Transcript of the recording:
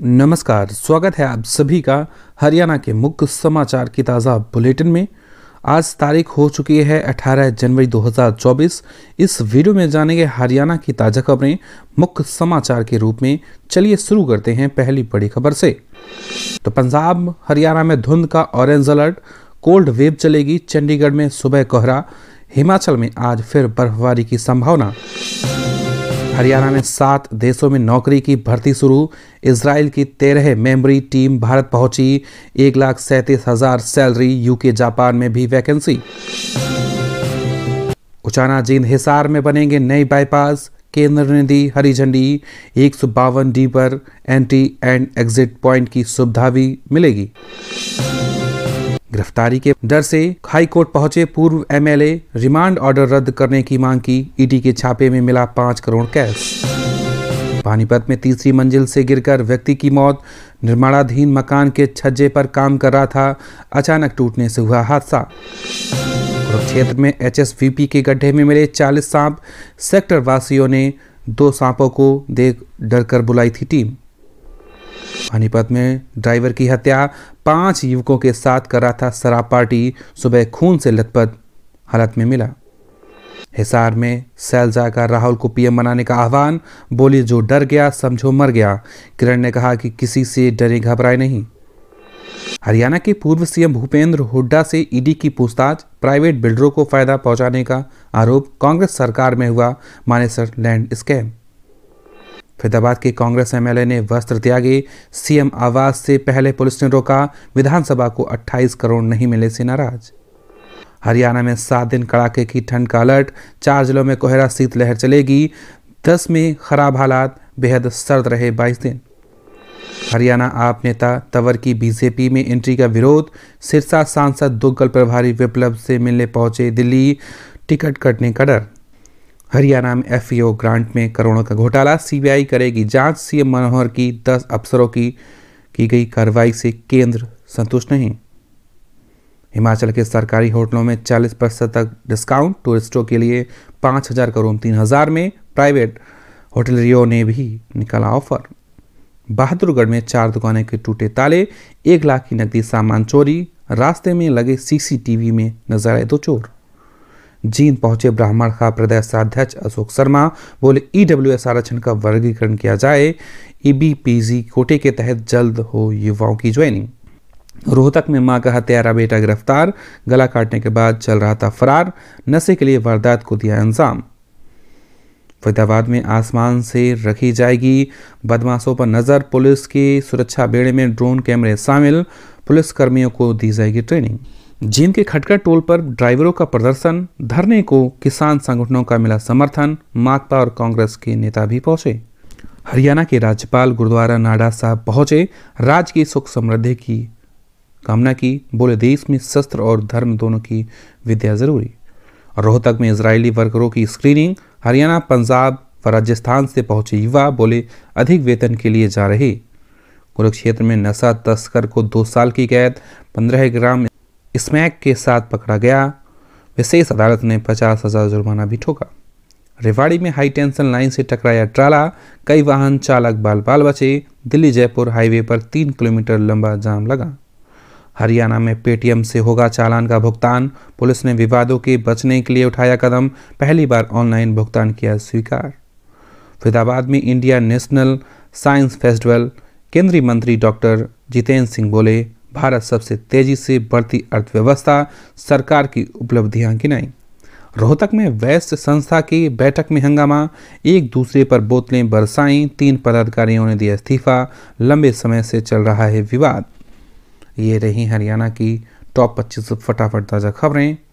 नमस्कार स्वागत है आप सभी का हरियाणा के मुख्य समाचार की ताज़ा बुलेटिन में आज तारीख हो चुकी है 18 जनवरी 2024 इस वीडियो में जानेंगे हरियाणा की ताज़ा खबरें मुख्य समाचार के रूप में चलिए शुरू करते हैं पहली बड़ी खबर से तो पंजाब हरियाणा में धुंध का ऑरेंज अलर्ट कोल्ड वेव चलेगी चंडीगढ़ में सुबह कोहरा हिमाचल में आज फिर बर्फबारी की संभावना हरियाणा में सात देशों में नौकरी की भर्ती शुरू इसराइल की तेरह मेमोरी टीम भारत पहुंची एक लाख सैंतीस हजार सैलरी यूके जापान में भी वैकेंसी उचाना जींद हिसार में बनेंगे नई बाईपास केंद्र ने दी हरी झंडी एक सौ बावन डी पर एंट्री एंड एग्जिट पॉइंट की सुविधा भी मिलेगी गिरफ्तारी के डर से हाईकोर्ट पहुंचे पूर्व एमएलए रिमांड ऑर्डर रद्द करने की मांग की ईडी के छापे में मिला पांच करोड़ कैश पानीपत में तीसरी मंजिल से गिरकर व्यक्ति की मौत निर्माणाधीन मकान के छज्जे पर काम कर रहा था अचानक टूटने से हुआ हादसा क्षेत्र में एच के गड्ढे में मिले 40 सांप सेक्टर वासियों ने दो सांपों को देख डर कर बुलाई थी टीम पानीपत में ड्राइवर की हत्या पांच युवकों के साथ कर रहा था शराब पार्टी सुबह खून से लथपथ हालत में मिला हिसार में सैलजा का राहुल को पीएम बनाने का आह्वान बोली जो डर गया समझो मर गया किरण ने कहा कि किसी से डरे घबराए नहीं हरियाणा के पूर्व सीएम भूपेंद्र हुड्डा से ईडी की पूछताछ प्राइवेट बिल्डरों को फायदा पहुंचाने का आरोप कांग्रेस सरकार में हुआ मानेसर लैंड स्कैम फरीदाबाद के कांग्रेस एमएलए ने वस्त्र त्यागे सीएम आवास से पहले पुलिस ने रोका विधानसभा को 28 करोड़ नहीं मिले से नाराज हरियाणा में सात दिन कड़ाके की ठंड का अलर्ट चार जिलों में कोहरा शीतलहर चलेगी दस में खराब हालात बेहद सर्द रहे बाईस दिन हरियाणा आप नेता तंवर की बीजेपी में एंट्री का विरोध सिरसा सांसद दुग्गल प्रभारी विप्लव से मिलने पहुंचे दिल्ली टिकट कटने का डर हरियाणा में एफ ग्रांट में करोड़ों का घोटाला सीबीआई करेगी जांच सीएम मनोहर की दस अफसरों की की गई कार्रवाई से केंद्र संतुष्ट नहीं हिमाचल के सरकारी होटलों में 40 प्रतिशत तक डिस्काउंट टूरिस्टों के लिए पाँच हज़ार करोड़ तीन हजार में प्राइवेट होटलरियों ने भी निकाला ऑफर बहादुरगढ़ में चार दुकानें के टूटे ताले एक लाख की नकदी सामान चोरी रास्ते में लगे सीसीटीवी में नजर आए दो चोर जींद पहुंचे ब्राह्मण खा प्रदेश अध्यक्ष अशोक शर्मा बोले ईडब्ल्यू e आरक्षण का वर्गीकरण किया जाए ईबीपीजी e कोटे के तहत जल्द हो युवाओं की ज्वाइनिंग रोहतक में मां का हत्यारा बेटा गिरफ्तार गला काटने के बाद चल रहा था फरार नशे के लिए वारदात को दिया अंजाम फरीदाबाद में आसमान से रखी जाएगी बदमाशों पर नज़र पुलिस के सुरक्षा बेड़े में ड्रोन कैमरे शामिल पुलिसकर्मियों को दी जाएगी ट्रेनिंग जींद के खटकर टोल पर ड्राइवरों का प्रदर्शन धरने को किसान संगठनों का मिला समर्थन माकपा और कांग्रेस के नेता भी पहुंचे हरियाणा के राज्यपाल गुरुद्वारा नाडा साहब पहुंचे राज्य की सुख समृद्धि की कामना की बोले देश में शस्त्र और धर्म दोनों की विद्या जरूरी रोहतक में इसराइली वर्करों की स्क्रीनिंग हरियाणा पंजाब व राजस्थान से पहुंचे युवा बोले अधिक वेतन के लिए जा रहे कुरुक्षेत्र में नशा तस्कर को दो साल की कैद पंद्रह ग्राम स्मैक के साथ पकड़ा गया विशेष अदालत ने पचास हजार जुर्माना भी ठोका रेवाड़ी में हाई टेंशन लाइन से टकराया ट्राला कई वाहन चालक बाल बाल बचे दिल्ली जयपुर हाईवे पर तीन किलोमीटर लंबा जाम लगा हरियाणा में पेटीएम से होगा चालान का भुगतान पुलिस ने विवादों के बचने के लिए उठाया कदम पहली बार ऑनलाइन भुगतान किया स्वीकार फरीदाबाद में इंडिया नेशनल साइंस फेस्टिवल केंद्रीय मंत्री डॉक्टर जितेंद्र सिंह बोले भारत सबसे तेजी से बढ़ती अर्थव्यवस्था सरकार की उपलब्धियां गिनाई रोहतक में वेस्ट संस्था की बैठक में हंगामा एक दूसरे पर बोतलें बरसाई तीन पदाधिकारियों ने दिया इस्तीफा लंबे समय से चल रहा है विवाद ये रही हरियाणा की टॉप 25 फटाफट ताज़ा खबरें